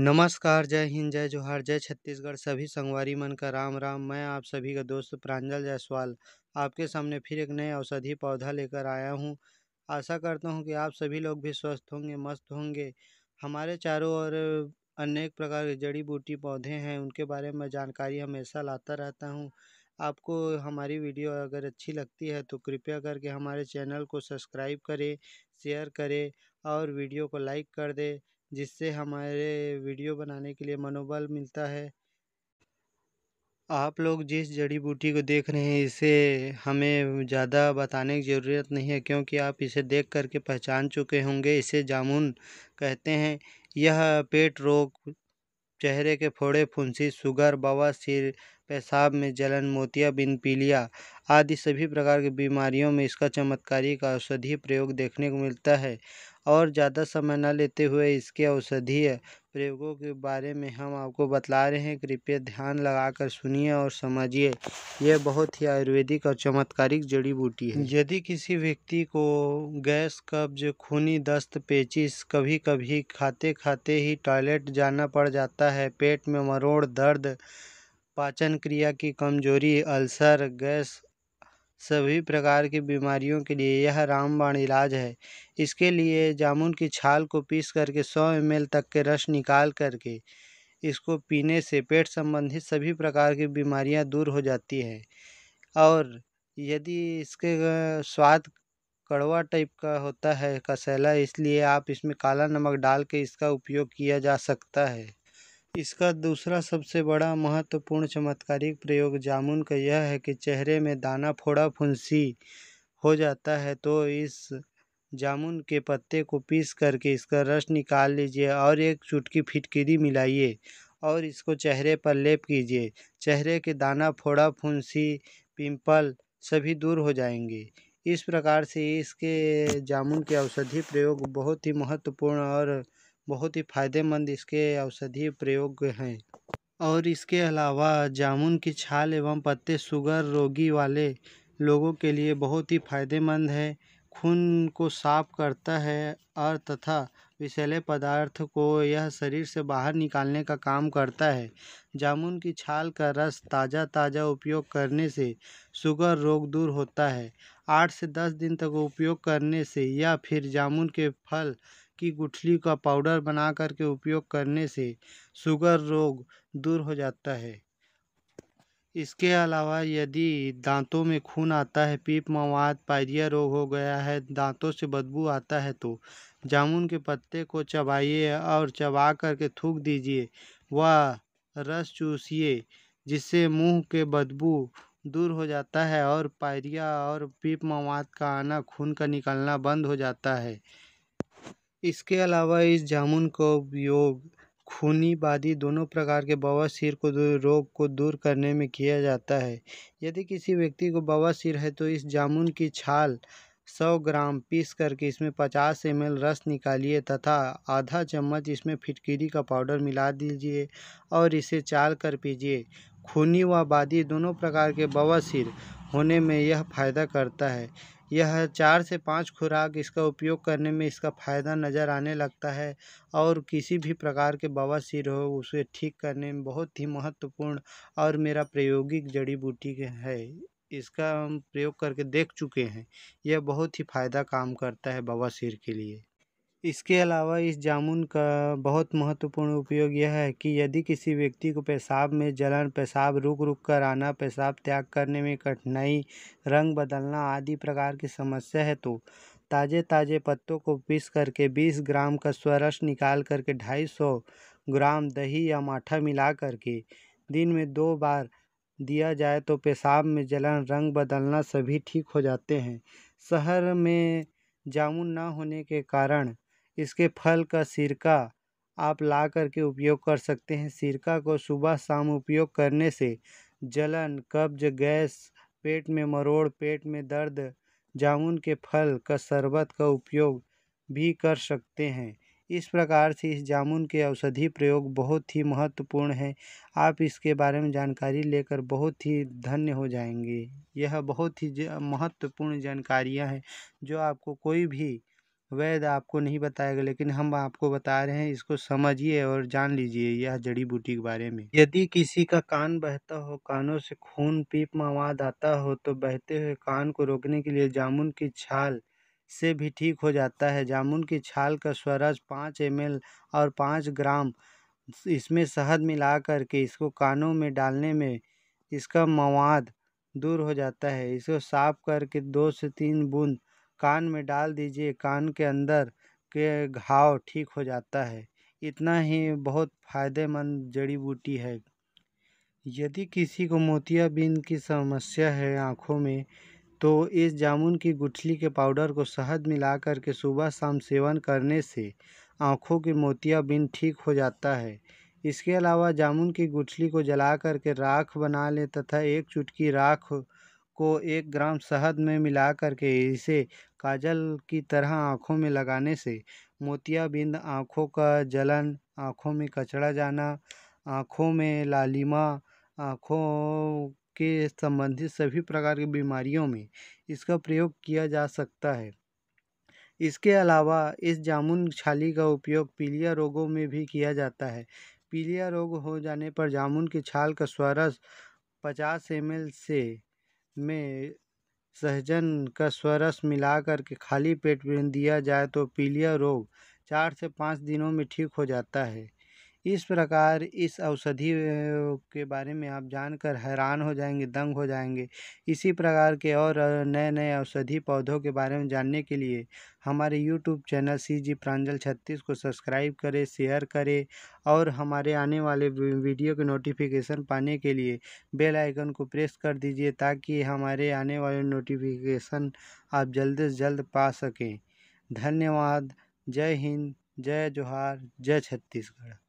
नमस्कार जय हिंद जय जोहार जय छत्तीसगढ़ सभी संगवारी मन का राम राम मैं आप सभी का दोस्त प्रांजल जायसवाल आपके सामने फिर एक नए औषधि पौधा लेकर आया हूं आशा करता हूं कि आप सभी लोग भी स्वस्थ होंगे मस्त होंगे हमारे चारों ओर अनेक प्रकार के जड़ी बूटी पौधे हैं उनके बारे में जानकारी हमेशा लाता रहता हूँ आपको हमारी वीडियो अगर अच्छी लगती है तो कृपया करके हमारे चैनल को सब्सक्राइब करें शेयर करें और वीडियो को लाइक कर दें जिससे हमारे वीडियो बनाने के लिए मनोबल मिलता है आप लोग जिस जड़ी बूटी को देख रहे हैं इसे हमें ज़्यादा बताने की ज़रूरत नहीं है क्योंकि आप इसे देख कर के पहचान चुके होंगे इसे जामुन कहते हैं यह पेट रोग चेहरे के फोड़े फुंसी शुगर बवासीर पेशाब में जलन मोतिया बिन पीलिया आदि सभी प्रकार की बीमारियों में इसका चमत्कारी का औषधीय प्रयोग देखने को मिलता है और ज़्यादा समय न लेते हुए इसके औषधीय प्रयोगों के बारे में हम आपको बतला रहे हैं कृपया ध्यान लगाकर सुनिए और समझिए यह बहुत ही आयुर्वेदिक और चमत्कारिक जड़ी बूटी है यदि किसी व्यक्ति को गैस कब्ज खूनी दस्त पेचिश कभी कभी खाते खाते ही टॉयलेट जाना पड़ जाता है पेट में मरोड़ दर्द पाचन क्रिया की कमजोरी अल्सर गैस सभी प्रकार की बीमारियों के लिए यह रामबाण इलाज है इसके लिए जामुन की छाल को पीस करके 100 एम तक के रस निकाल करके इसको पीने से पेट संबंधित सभी प्रकार की बीमारियां दूर हो जाती हैं और यदि इसके स्वाद कड़वा टाइप का होता है कसैला इसलिए आप इसमें काला नमक डाल के इसका उपयोग किया जा सकता है इसका दूसरा सबसे बड़ा महत्वपूर्ण चमत्कारिक प्रयोग जामुन का यह है कि चेहरे में दाना फोड़ा फुंसी हो जाता है तो इस जामुन के पत्ते को पीस करके इसका रस निकाल लीजिए और एक चुटकी फिटकरी मिलाइए और इसको चेहरे पर लेप कीजिए चेहरे के दाना फोड़ा फुंसी पिंपल सभी दूर हो जाएंगे इस प्रकार से इसके जामुन के औषधि प्रयोग बहुत ही महत्वपूर्ण और बहुत ही फ़ायदेमंद इसके औषधीय प्रयोग हैं और इसके अलावा जामुन की छाल एवं पत्ते शुगर रोगी वाले लोगों के लिए बहुत ही फ़ायदेमंद है खून को साफ करता है और तथा विषैले पदार्थ को यह शरीर से बाहर निकालने का काम करता है जामुन की छाल का रस ताज़ा ताज़ा उपयोग करने से शुगर रोग दूर होता है आठ से दस दिन तक उपयोग करने से या फिर जामुन के फल की गुठली का पाउडर बना करके उपयोग करने से शुगर रोग दूर हो जाता है इसके अलावा यदि दांतों में खून आता है पीप मवाद पायरिया रोग हो गया है दांतों से बदबू आता है तो जामुन के पत्ते को चबाइए और चबा करके थूक दीजिए व रस चूसिए जिससे मुंह के बदबू दूर हो जाता है और पायरिया और पीप मवाद का आना खून का निकलना बंद हो जाता है इसके अलावा इस जामुन का उपयोग खूनी बादी दोनों प्रकार के बवासीर को रोग को दूर करने में किया जाता है यदि किसी व्यक्ति को बवासीर है तो इस जामुन की छाल सौ ग्राम पीस करके इसमें पचास एम रस निकालिए तथा आधा चम्मच इसमें फिटकरी का पाउडर मिला दीजिए और इसे चाल कर पीजिए खूनी व बादी दोनों प्रकार के बवासीर होने में यह फ़ायदा करता है यह चार से पाँच खुराक इसका उपयोग करने में इसका फ़ायदा नज़र आने लगता है और किसी भी प्रकार के बवा सिर हो उसे ठीक करने में बहुत ही महत्वपूर्ण और मेरा प्रायोगिक जड़ी बूटी है इसका हम प्रयोग करके देख चुके हैं यह बहुत ही फ़ायदा काम करता है बवासीर के लिए इसके अलावा इस जामुन का बहुत महत्वपूर्ण उपयोग यह है कि यदि किसी व्यक्ति को पेशाब में जलन पेशाब रुक रुक कर आना पेशाब त्याग करने में कठिनाई रंग बदलना आदि प्रकार की समस्या है तो ताज़े ताज़े पत्तों को पीस करके 20 ग्राम का स्वरस निकाल करके 250 ग्राम दही या माठा मिला करके दिन में दो बार दिया जाए तो पेशाब में जलन रंग बदलना सभी ठीक हो जाते हैं शहर में जामुन ना होने के कारण इसके फल का सिरका आप ला कर के उपयोग कर सकते हैं सिरका को सुबह शाम उपयोग करने से जलन कब्ज गैस पेट में मरोड़ पेट में दर्द जामुन के फल का शरबत का उपयोग भी कर सकते हैं इस प्रकार से इस जामुन के औषधि प्रयोग बहुत ही महत्वपूर्ण है आप इसके बारे में जानकारी लेकर बहुत ही धन्य हो जाएंगे यह बहुत ही महत्वपूर्ण जानकारियाँ हैं जो आपको कोई भी वैद आपको नहीं बताएगा लेकिन हम आपको बता रहे हैं इसको समझिए और जान लीजिए यह जड़ी बूटी के बारे में यदि किसी का कान बहता हो कानों से खून पीप मवाद आता हो तो बहते हुए कान को रोकने के लिए जामुन की छाल से भी ठीक हो जाता है जामुन की छाल का स्वरज पाँच एम और पाँच ग्राम इसमें शहद मिला करके इसको कानों में डालने में इसका मवाद दूर हो जाता है इसको साफ करके दो से तीन बूंद कान में डाल दीजिए कान के अंदर के घाव ठीक हो जाता है इतना ही बहुत फ़ायदेमंद जड़ी बूटी है यदि किसी को मोतियाबिंद की समस्या है आँखों में तो इस जामुन की गुठली के पाउडर को शहद मिलाकर के सुबह शाम सेवन करने से आँखों की मोतियाबिंद ठीक हो जाता है इसके अलावा जामुन की गुठली को जला करके राख बना लें तथा एक चुटकी राख को एक ग्राम शहद में मिला करके इसे काजल की तरह आँखों में लगाने से मोतियाबिंद आँखों का जलन आँखों में कचड़ा जाना आँखों में लालिमा आँखों के संबंधित सभी प्रकार की बीमारियों में इसका प्रयोग किया जा सकता है इसके अलावा इस जामुन छाली का उपयोग पीलिया रोगों में भी किया जाता है पीलिया रोग हो जाने पर जामुन की छाल का स्वरस पचास एम से में सहजन का स्वरस मिला के खाली पेट दिया जाए तो पीलिया रोग चार से पाँच दिनों में ठीक हो जाता है इस प्रकार इस औषधि के बारे में आप जानकर हैरान हो जाएंगे दंग हो जाएंगे इसी प्रकार के और नए नए औषधि पौधों के बारे में जानने के लिए हमारे यूट्यूब चैनल सी जी प्रांजल छत्तीस को सब्सक्राइब करें शेयर करें और हमारे आने वाले वीडियो के नोटिफिकेशन पाने के लिए बेल आइकन को प्रेस कर दीजिए ताकि हमारे आने वाले नोटिफिकेशन आप जल्द से जल्द पा सकें धन्यवाद जय हिंद जय जोहार जय छत्तीसगढ़